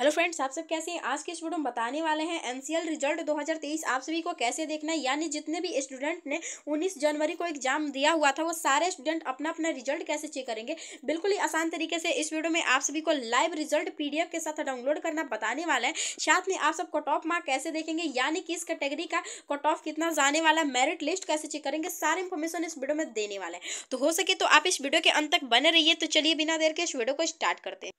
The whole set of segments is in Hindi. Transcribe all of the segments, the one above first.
हेलो फ्रेंड्स आप सब कैसे हैं आज के इस वीडियो में बताने वाले हैं एनसीएल रिजल्ट 2023 आप सभी को कैसे देखना है यानी जितने भी स्टूडेंट ने 19 जनवरी को एग्जाम दिया हुआ था वो सारे स्टूडेंट अपना अपना रिजल्ट कैसे चेक करेंगे बिल्कुल ही आसान तरीके से इस वीडियो में आप सभी को लाइव रिजल्ट पी के साथ डाउनलोड करना बताने वाला है साथ में आप सबको टॉप मार्क कैसे देखेंगे यानी किस कैटेगरी का कट ऑफ कितना जाने वाला मेरिट लिस्ट कैसे चेक करेंगे सारे इन्फॉर्मेशन इस वीडियो में देने वाले हैं तो हो सके तो आप इस वीडियो के अंत तक बने रहिए तो चलिए बिना देर के इस वीडियो को स्टार्ट करते हैं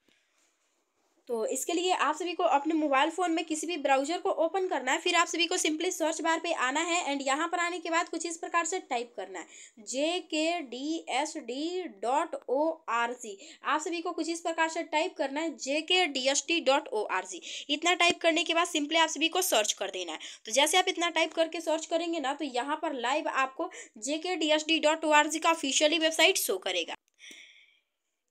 तो इसके लिए आप सभी को अपने मोबाइल फ़ोन में किसी भी ब्राउज़र को ओपन करना है फिर आप सभी को सिंपली सर्च बार पे आना है एंड यहाँ पर आने के बाद कुछ इस प्रकार से टाइप करना है J K D S D dot O R C आप सभी को कुछ इस प्रकार से टाइप करना है J K D S T dot O R C इतना टाइप करने के बाद सिंपली आप सभी को सर्च कर देना है तो जैसे आप इतना टाइप करके सर्च करेंगे ना तो यहाँ पर लाइव आपको J K D S D dot O R C का ऑफिशियली वेबसाइट शो करेगा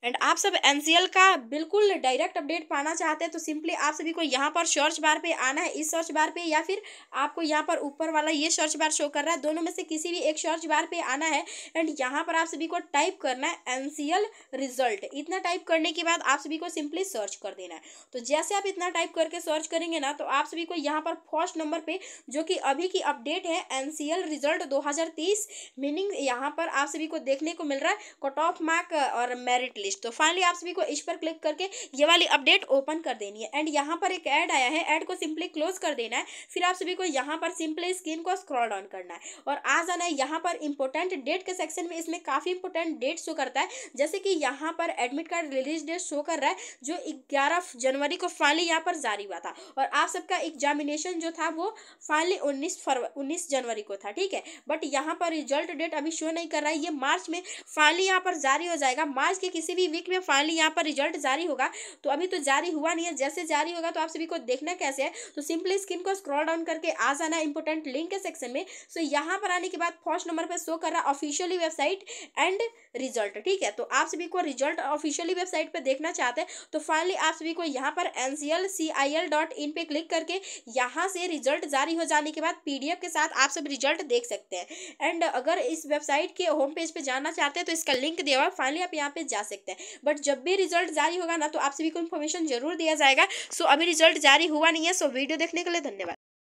एंड आप सब एन का बिल्कुल डायरेक्ट अपडेट पाना चाहते हैं तो सिंपली आप सभी को यहाँ पर सर्च बार पे आना है इस सर्च बार पे या फिर आपको यहाँ पर ऊपर वाला ये सर्च बार शो कर रहा है दोनों में से किसी भी एक सर्च बार पे आना है एंड यहाँ पर आप सभी को टाइप करना है एल रिजल्ट इतना टाइप करने के बाद आप सभी को सिंपली सर्च कर देना है तो जैसे आप इतना टाइप करके सर्च करेंगे ना तो आप सभी को यहाँ पर फर्स्ट नंबर पर जो कि अभी की अपडेट है एन रिजल्ट दो मीनिंग यहाँ पर आप सभी को देखने को मिल रहा है कट ऑफ मार्क और मेरिट लिस्ट पेज तो फाइनली आप सभी को इस पर क्लिक करके ये वाली अपडेट ओपन कर देनी है एंड यहाँ पर एक ऐड आया है ऐड को सिंपली क्लोज कर देना है फिर आप सभी को यहाँ पर सिंपली स्क्रीन को स्क्रॉल डाउन करना है और आ जाना है यहाँ पर इंपॉर्टेंट डेट के सेक्शन में इसमें काफ़ी इंपॉर्टेंट डेट शो करता है जैसे कि यहाँ पर admit card release date show कर रहा है जो ग्यारह जनवरी को फाइनली यहाँ पर जारी हुआ था और आप सबका एग्जामिनेशन जो था वो फाइनली उन्नीस फरवरी उन्नीस जनवरी को था ठीक है बट यहाँ पर रिजल्ट डेट अभी शो नहीं कर रहा है ये मार्च में फाइनली यहाँ पर जारी हो जाएगा मार्च के किसी थ्री वीक में फाइनली यहाँ पर रिजल्ट जारी होगा तो अभी तो जारी हुआ नहीं है जैसे जारी होगा तो आप सभी को देखना कैसे है तो सिंपली स्क्रीन को स्क्रॉल डाउन करके आ जाना इंपोर्टेंट लिंक के सेक्शन में सो तो यहाँ पर आने के बाद फर्स्ट नंबर पर शो कर रहा ऑफिशियली वेबसाइट एंड रिजल्ट ठीक है तो आप सभी को रिजल्ट ऑफिशियली वेबसाइट पर देखना चाहते हैं तो फाइनली आप सभी को यहाँ पर एन सी पे क्लिक करके यहाँ से रिजल्ट जारी हो जाने के बाद पी के साथ आप सब रिजल्ट देख सकते हैं एंड अगर इस वेबसाइट के होम पेज पर जाना चाहते हैं तो इसका लिंक दिया हुआ फाइनली आप यहाँ पे जा सकते हैं सकते हैं बट जब भी रिजल्ट जारी होगा ना तो आप सभी को इन्फॉर्मेशन जरूर दिया जाएगा सो अभी रिजल्ट जारी हुआ नहीं है सो वीडियो देखने के लिए धन्यवाद